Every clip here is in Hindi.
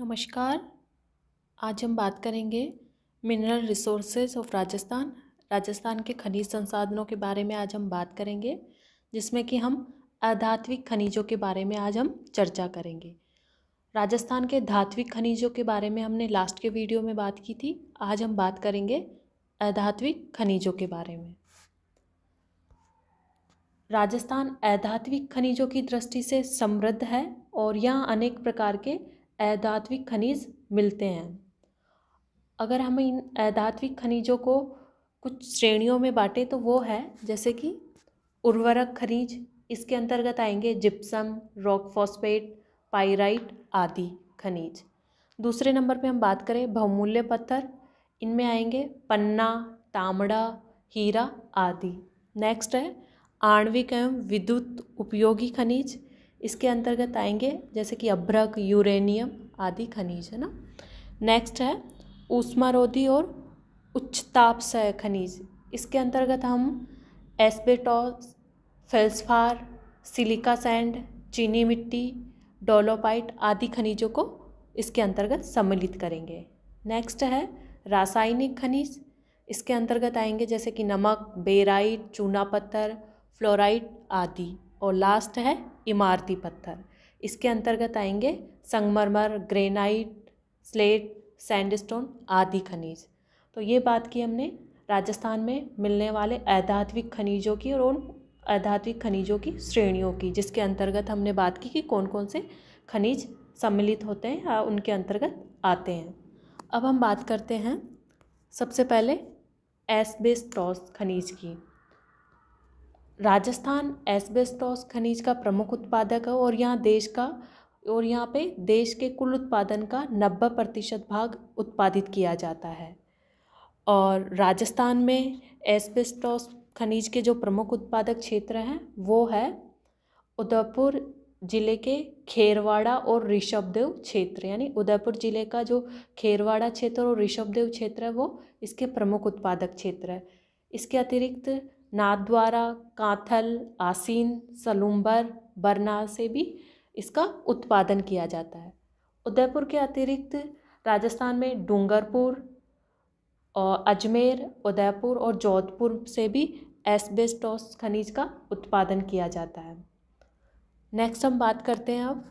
नमस्कार आज हम बात करेंगे mineral resources of Rajasthan Rajasthan के खनिज संसाधनों के बारे में आज हम बात करेंगे जिसमें कि हम अधात्विक खनिजों के बारे में आज हम चर्चा करेंगे राजस्थान के धात्विक खनिजों के बारे में हमने लास्ट के वीडियो में बात की थी आज हम बात करेंगे अधात्विक खनिजों के बारे में राजस्थान अधात्विक खनिजों की दृष्टि से समृद्ध है और यहाँ अनेक प्रकार के अधात्विक खनिज मिलते हैं अगर हम इन अधात्विक खनिजों को कुछ श्रेणियों में बाँटें तो वो है जैसे कि उर्वरक खनिज इसके अंतर्गत आएंगे जिप्सम रॉक फॉस्फेट पाइराइट आदि खनिज दूसरे नंबर पे हम बात करें बहुमूल्य पत्थर इनमें आएंगे पन्ना तामड़ा हीरा आदि नेक्स्ट है आणविक एवं विद्युत उपयोगी खनिज इसके अंतर्गत आएंगे जैसे कि अभ्रक यूरेनियम आदि खनिज है ना नेक्स्ट है ऊष्मारोधी और उच्च ताप सह खनिज इसके अंतर्गत हम एस्बेटॉस फेल्सफार सिलिका सैंड चीनी मिट्टी डोलोपाइट आदि खनिजों को इसके अंतर्गत सम्मिलित करेंगे नेक्स्ट है रासायनिक खनिज इसके अंतर्गत आएंगे जैसे कि नमक बेराइट चूना पत्थर फ्लोराइट आदि और लास्ट है इमारती पत्थर इसके अंतर्गत आएंगे संगमरमर ग्रेनाइट स्लेट सैंडस्टोन आदि खनिज तो ये बात की हमने राजस्थान में मिलने वाले आध्यात्मिक खनिजों की और उन आध्यात्मिक खनिजों की श्रेणियों की जिसके अंतर्गत हमने बात की कि कौन कौन से खनिज सम्मिलित होते हैं या उनके अंतर्गत आते हैं अब हम बात करते हैं सबसे पहले एसबेस्टॉस खनिज की राजस्थान एसबेस्टोस तो खनिज का प्रमुख उत्पादक है और यहाँ देश का और यहाँ पे देश के कुल उत्पादन का नब्बे प्रतिशत भाग उत्पादित किया जाता है और राजस्थान में एस्बेस्टोस तो खनिज के जो प्रमुख उत्पादक क्षेत्र हैं वो है उदयपुर ज़िले के खेरवाड़ा और ऋषभदेव क्षेत्र यानी उदयपुर ज़िले का जो खेरवाड़ा क्षेत्र और ऋषभदेव क्षेत्र है वो इसके प्रमुख उत्पादक क्षेत्र है इसके अतिरिक्त नाथद्वारा कांथल आसीन सलूम्बर बरना से भी इसका उत्पादन किया जाता है उदयपुर के अतिरिक्त राजस्थान में डूंगरपुर और अजमेर उदयपुर और जोधपुर से भी एसबेस्टोस खनिज का उत्पादन किया जाता है नेक्स्ट हम बात करते हैं अब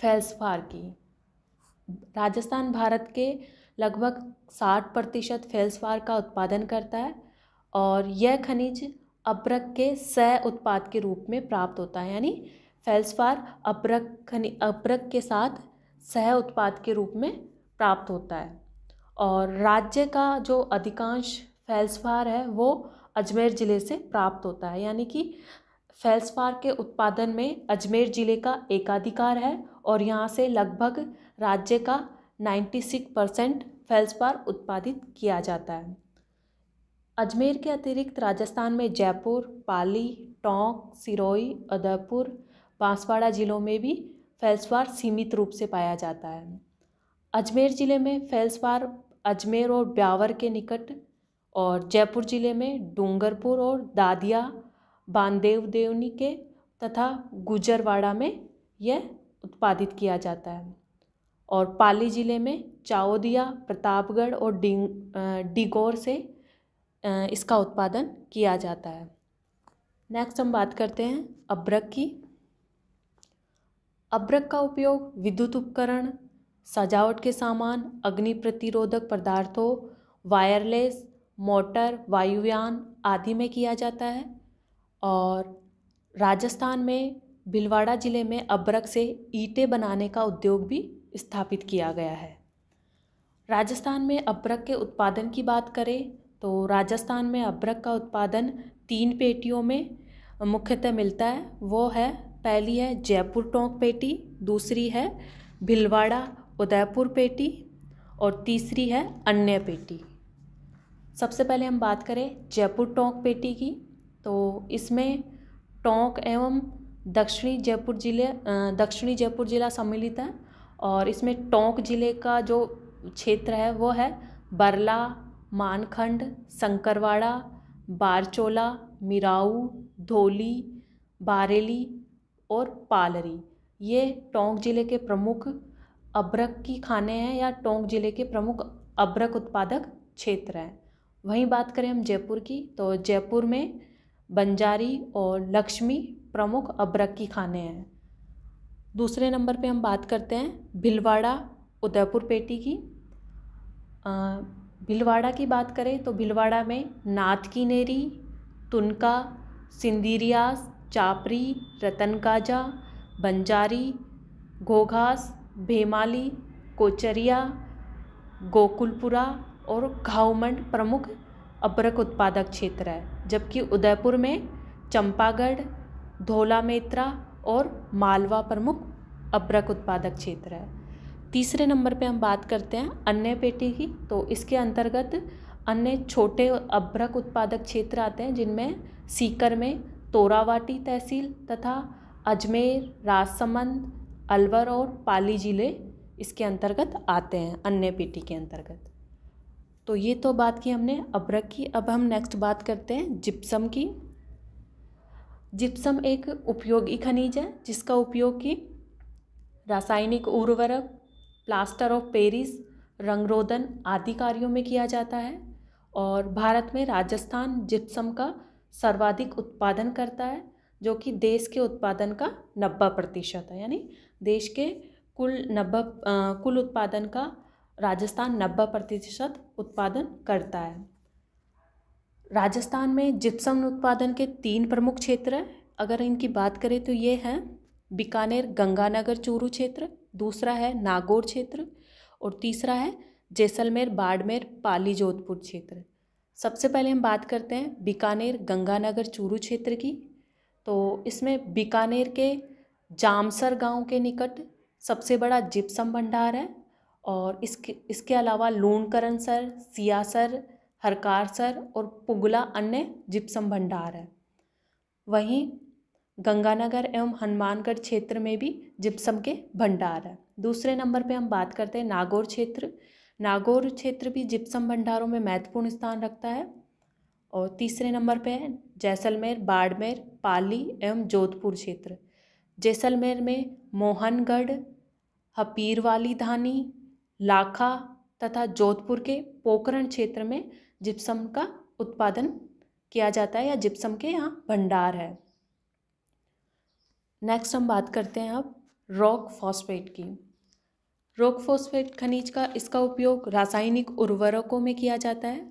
फेल्सफार की राजस्थान भारत के लगभग साठ प्रतिशत फेल्सफार का उत्पादन करता है और यह खनिज अपरक के सह उत्पाद के रूप में प्राप्त होता है यानी फेल्सफार अपरक खनि अपरक के साथ सह उत्पाद के रूप में प्राप्त होता है और राज्य का जो अधिकांश फेल्सफार है वो अजमेर ज़िले से प्राप्त होता है यानी कि फेल्सफार के उत्पादन में अजमेर ज़िले का एकाधिकार है और यहाँ से लगभग राज्य का नाइन्टी सिक्स परसेंट फेल्सफार उत्पादित किया जाता है अजमेर के अतिरिक्त राजस्थान में जयपुर पाली टोंक सिरोई उदयपुर बांसवाड़ा ज़िलों में भी फैल्सवार सीमित रूप से पाया जाता है अजमेर ज़िले में फैल्सवार अजमेर और ब्यावर के निकट और जयपुर ज़िले में डूंगरपुर और दादिया बांदेव देवनी के तथा गुजरवाड़ा में यह उत्पादित किया जाता है और पाली ज़िले में चावदिया प्रतापगढ़ और डिंग डिगौर से इसका उत्पादन किया जाता है नेक्स्ट हम बात करते हैं अब्रक की अब्रक का उपयोग विद्युत उपकरण सजावट के सामान अग्नि प्रतिरोधक पदार्थों वायरलेस मोटर वायुयान आदि में किया जाता है और राजस्थान में भिलवाड़ा ज़िले में अब्रक से ईंटें बनाने का उद्योग भी स्थापित किया गया है राजस्थान में अब्रक के उत्पादन की बात करें तो राजस्थान में अभ्रक का उत्पादन तीन पेटियों में मुख्यतः मिलता है वो है पहली है जयपुर टोंक पेटी दूसरी है भिलवाड़ा उदयपुर पेटी और तीसरी है अन्य पेटी सबसे पहले हम बात करें जयपुर टोंक पेटी की तो इसमें टोंक एवं दक्षिणी जयपुर जिले दक्षिणी जयपुर जिला सम्मिलित है और इसमें टोंक जिले का जो क्षेत्र है वो है बरला मानखंड संकरवाड़ा बारचोला मिराऊ धोली बारेली और पालरी ये टोंक ज़िले के प्रमुख अब्रक की खाने हैं या टोंक ज़िले के प्रमुख अब्रक उत्पादक क्षेत्र हैं वहीं बात करें हम जयपुर की तो जयपुर में बंजारी और लक्ष्मी प्रमुख अब्रक की खाने हैं दूसरे नंबर पे हम बात करते हैं भिलवाड़ा उदयपुर पेटी की भिलवाड़ा की बात करें तो भिलवाड़ा में नाथ की नेरी तुनका सिंदीरियास चापरी रतनकाजा बंजारी घोघास भेमाली कोचरिया गोकुलपुरा और घावमंड प्रमुख अब्रक उत्पादक क्षेत्र है जबकि उदयपुर में चंपागढ़ धोला मेत्रा और मालवा प्रमुख अब्रक उत्पादक क्षेत्र है तीसरे नंबर पे हम बात करते हैं अन्य पेटी की तो इसके अंतर्गत अन्य छोटे अभ्रक उत्पादक क्षेत्र आते हैं जिनमें सीकर में तोरावाटी तहसील तथा अजमेर राजसमंद अलवर और पाली ज़िले इसके अंतर्गत आते हैं अन्य पेटी के अंतर्गत तो ये तो बात की हमने अभ्रक की अब हम नेक्स्ट बात करते हैं जिप्सम की जिप्सम एक उपयोगी खनिज है जिसका उपयोग की रासायनिक उर्वरक प्लास्टर ऑफ पेरिस रंगरोदन आदि कार्यों में किया जाता है और भारत में राजस्थान जिप्सम का सर्वाधिक उत्पादन करता है जो कि देश के उत्पादन का नब्बे प्रतिशत है यानी देश के कुल नब्बे कुल उत्पादन का राजस्थान नब्बे प्रतिशत उत्पादन करता है राजस्थान में जिप्सम उत्पादन के तीन प्रमुख क्षेत्र हैं अगर इनकी बात करें तो ये हैं बीकानेर गंगानगर चूरू क्षेत्र दूसरा है नागौर क्षेत्र और तीसरा है जैसलमेर बाड़मेर पाली जोधपुर क्षेत्र सबसे पहले हम बात करते हैं बीकानेर गंगानगर चूरू क्षेत्र की तो इसमें बीकानेर के जामसर गांव के निकट सबसे बड़ा जिप्सम भंडार है और इसके इसके अलावा लूणकरण सर सियासर हरकारसर और पुगला अन्य जिप्सम भंडार है वहीं गंगानगर एवं हनुमानगढ़ क्षेत्र में भी जिप्सम के भंडार हैं दूसरे नंबर पे हम बात करते हैं नागौर क्षेत्र नागौर क्षेत्र भी जिप्सम भंडारों में महत्वपूर्ण स्थान रखता है और तीसरे नंबर पे है जैसलमेर बाड़मेर पाली एवं जोधपुर क्षेत्र जैसलमेर में मोहनगढ़ हपीर वाली धानी लाखा तथा जोधपुर के पोकरण क्षेत्र में जिप्सम का उत्पादन किया जाता है या जिप्सम के यहाँ भंडार है नेक्स्ट हम बात करते हैं अब रॉक फॉस्फेट की रॉक फॉस्फेट खनिज का इसका उपयोग रासायनिक उर्वरकों में किया जाता है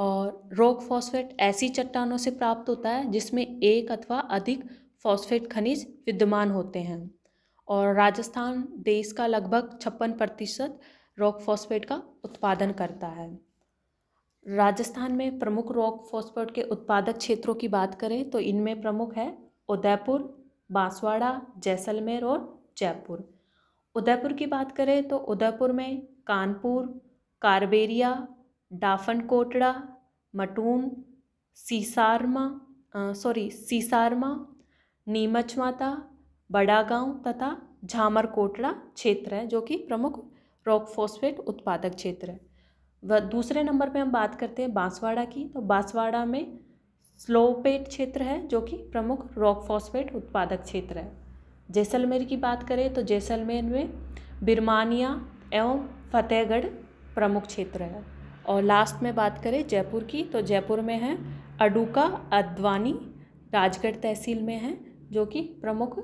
और रॉक फॉस्फेट ऐसी चट्टानों से प्राप्त होता है जिसमें एक अथवा अधिक फॉस्फेट खनिज विद्यमान होते हैं और राजस्थान देश का लगभग छप्पन प्रतिशत रॉक फॉस्फेट का उत्पादन करता है राजस्थान में प्रमुख रॉक फॉस्फेट के उत्पादक क्षेत्रों की बात करें तो इनमें प्रमुख है उदयपुर बांसवाड़ा जैसलमेर और जयपुर उदयपुर की बात करें तो उदयपुर में कानपुर कारबेरिया डाफन कोटड़ा मटून सीसारमा सॉरी सीसारमा नीमच माता बड़ागांव तथा झामर कोटड़ा क्षेत्र है जो कि प्रमुख रॉक फॉस्फेट उत्पादक क्षेत्र है व दूसरे नंबर पे हम बात करते हैं बांसवाड़ा की तो बांसवाड़ा में स्लोपेट क्षेत्र है जो कि प्रमुख रॉक फॉस्फेट उत्पादक क्षेत्र है जैसलमेर की बात करें तो जैसलमेर में बिरमानिया एवं फतेहगढ़ प्रमुख क्षेत्र है और लास्ट में बात करें जयपुर की तो जयपुर में है अडूका अद्वानी राजगढ़ तहसील में है जो कि प्रमुख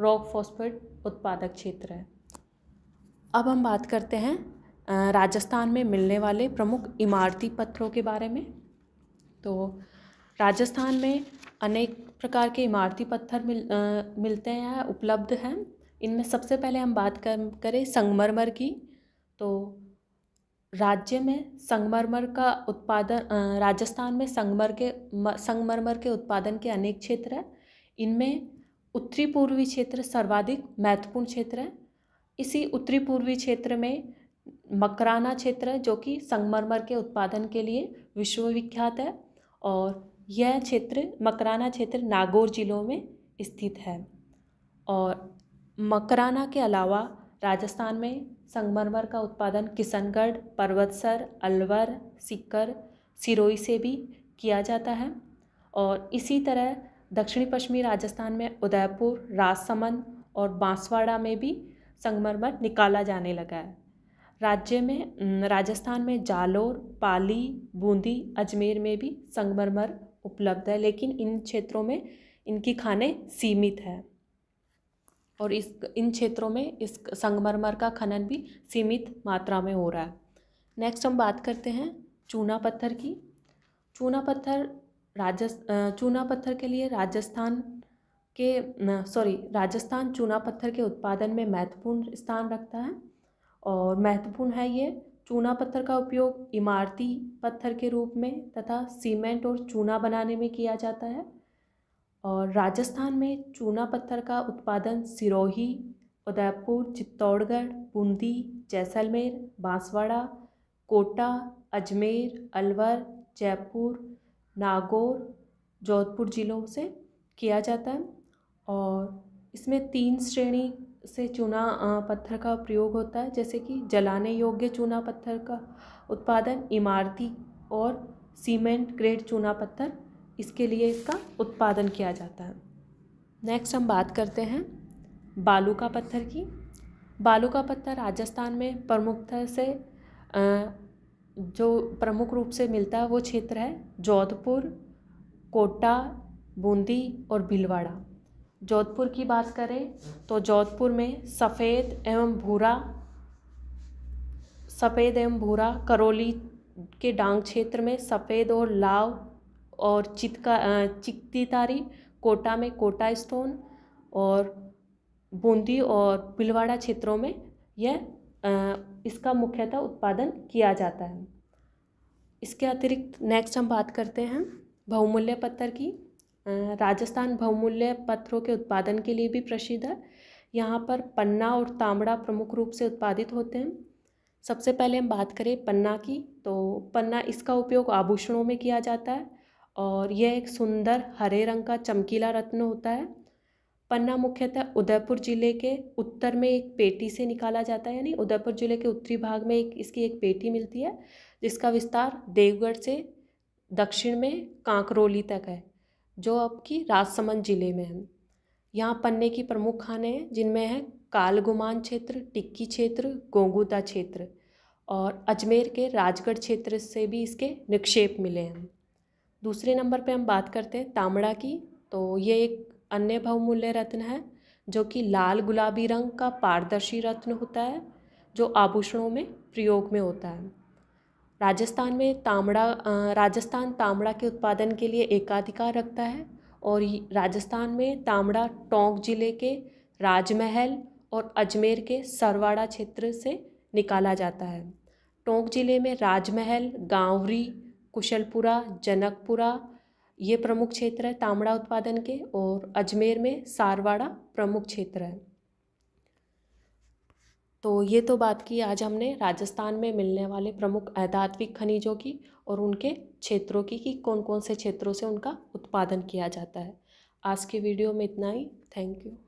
रॉक फॉस्फेट उत्पादक क्षेत्र है अब हम बात करते हैं राजस्थान में मिलने वाले प्रमुख इमारती पत्थरों के बारे में तो राजस्थान में अनेक प्रकार के इमारती पत्थर मिल आ, मिलते हैं उपलब्ध हैं इनमें सबसे पहले हम बात कर करें संगमरमर की तो राज्य में संगमरमर का उत्पादन राजस्थान में संगमर के संगमरमर के उत्पादन के अनेक क्षेत्र हैं इनमें उत्तरी पूर्वी क्षेत्र सर्वाधिक महत्वपूर्ण क्षेत्र है इसी उत्तरी पूर्वी क्षेत्र में मकराना क्षेत्र है जो कि संगमरमर के उत्पादन के लिए विश्वविख्यात है और यह क्षेत्र मकराना क्षेत्र नागौर ज़िलों में स्थित है और मकराना के अलावा राजस्थान में संगमरमर का उत्पादन किशनगढ़ पर्वतसर अलवर सीकर सिरोई से भी किया जाता है और इसी तरह दक्षिणी पश्चिमी राजस्थान में उदयपुर राजसमंद और बांसवाड़ा में भी संगमरमर निकाला जाने लगा है राज्य में राजस्थान में जालोर पाली बूंदी अजमेर में भी संगमरमर उपलब्ध है लेकिन इन क्षेत्रों में इनकी खाने सीमित है और इस इन क्षेत्रों में इस संगमरमर का खनन भी सीमित मात्रा में हो रहा है नेक्स्ट हम बात करते हैं चूना पत्थर की चूना पत्थर राजस् चूना पत्थर के लिए राजस्थान के सॉरी राजस्थान चूना पत्थर के उत्पादन में महत्वपूर्ण स्थान रखता है और महत्वपूर्ण है ये चूना पत्थर का उपयोग इमारती पत्थर के रूप में तथा सीमेंट और चूना बनाने में किया जाता है और राजस्थान में चूना पत्थर का उत्पादन सिरोही उदयपुर चित्तौड़गढ़ बूंदी जैसलमेर बांसवाड़ा कोटा अजमेर अलवर जयपुर नागौर जोधपुर ज़िलों से किया जाता है और इसमें तीन श्रेणी से चूना पत्थर का प्रयोग होता है जैसे कि जलाने योग्य चूना पत्थर का उत्पादन इमारती और सीमेंट ग्रेड चूना पत्थर इसके लिए इसका उत्पादन किया जाता है नेक्स्ट हम बात करते हैं बालू का पत्थर की बालू का पत्थर राजस्थान में प्रमुखता से जो प्रमुख रूप से मिलता है वो क्षेत्र है जोधपुर कोटा बूंदी और भीलवाड़ा जोधपुर की बात करें तो जोधपुर में सफ़ेद एवं भूरा सफ़ेद एवं भूरा करौली के डांग क्षेत्र में सफ़ेद और लाव और चितका चिकती तारी कोटा में कोटा स्टोन और बूंदी और पिलवाड़ा क्षेत्रों में यह इसका मुख्यतः उत्पादन किया जाता है इसके अतिरिक्त नेक्स्ट हम बात करते हैं बहुमूल्य पत्थर की राजस्थान बहुमूल्य पत्थरों के उत्पादन के लिए भी प्रसिद्ध है यहाँ पर पन्ना और तांबड़ा प्रमुख रूप से उत्पादित होते हैं सबसे पहले हम बात करें पन्ना की तो पन्ना इसका उपयोग आभूषणों में किया जाता है और यह एक सुंदर हरे रंग का चमकीला रत्न होता है पन्ना मुख्यतः उदयपुर ज़िले के उत्तर में एक पेटी से निकाला जाता है यानी उदयपुर ज़िले के उत्तरी भाग में एक इसकी एक पेटी मिलती है जिसका विस्तार देवगढ़ से दक्षिण में कांकरोली तक है जो आपकी राजसमंद ज़िले में है यहाँ पन्ने की प्रमुख खाने हैं जिनमें है कालगुमान क्षेत्र टिक्की क्षेत्र गोंगुदा क्षेत्र और अजमेर के राजगढ़ क्षेत्र से भी इसके निक्षेप मिले हैं दूसरे नंबर पे हम बात करते हैं तामड़ा की तो ये एक अन्य बहुमूल्य रत्न है जो कि लाल गुलाबी रंग का पारदर्शी रत्न होता है जो आभूषणों में प्रयोग में होता है राजस्थान में तांबड़ा राजस्थान तांबड़ा के उत्पादन के लिए एकाधिकार रखता है और राजस्थान में तांबड़ा टोंक जिले के राजमहल और अजमेर के सरवाड़ा क्षेत्र से निकाला जाता है टोंक जिले में राजमहल गांवरी कुशलपुरा जनकपुरा ये प्रमुख क्षेत्र है तांबड़ा उत्पादन के और अजमेर में सारवाड़ा प्रमुख क्षेत्र है तो ये तो बात की आज हमने राजस्थान में मिलने वाले प्रमुख अधात्विक खनिजों की और उनके क्षेत्रों की कि कौन कौन से क्षेत्रों से उनका उत्पादन किया जाता है आज के वीडियो में इतना ही थैंक यू